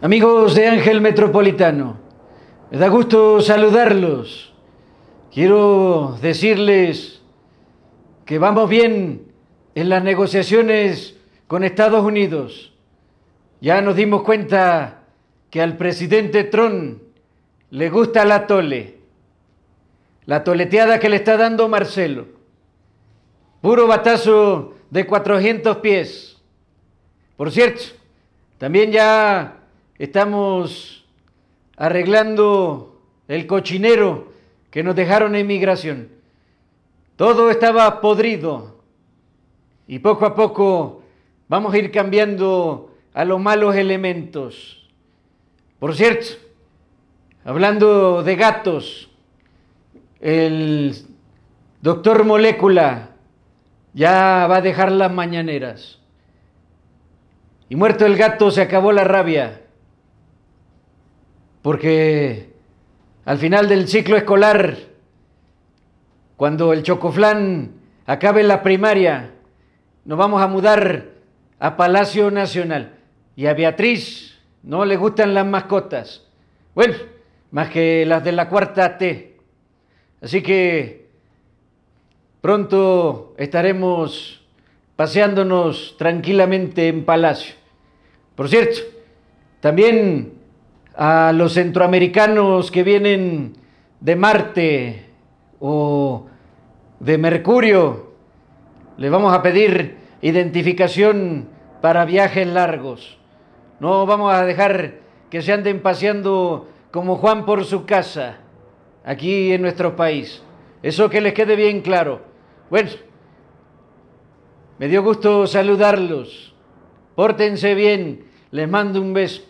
Amigos de Ángel Metropolitano, me da gusto saludarlos. Quiero decirles que vamos bien en las negociaciones con Estados Unidos. Ya nos dimos cuenta que al presidente Trump le gusta la tole, la toleteada que le está dando Marcelo. Puro batazo de 400 pies. Por cierto, también ya Estamos arreglando el cochinero que nos dejaron en migración. Todo estaba podrido y poco a poco vamos a ir cambiando a los malos elementos. Por cierto, hablando de gatos, el doctor Molécula ya va a dejar las mañaneras. Y muerto el gato se acabó la rabia porque al final del ciclo escolar, cuando el chocoflán acabe la primaria, nos vamos a mudar a Palacio Nacional. Y a Beatriz no le gustan las mascotas. Bueno, más que las de la cuarta T. Así que pronto estaremos paseándonos tranquilamente en Palacio. Por cierto, también a los centroamericanos que vienen de Marte o de Mercurio. Les vamos a pedir identificación para viajes largos. No vamos a dejar que se anden paseando como Juan por su casa aquí en nuestro país. Eso que les quede bien claro. Bueno, me dio gusto saludarlos. Pórtense bien. Les mando un beso.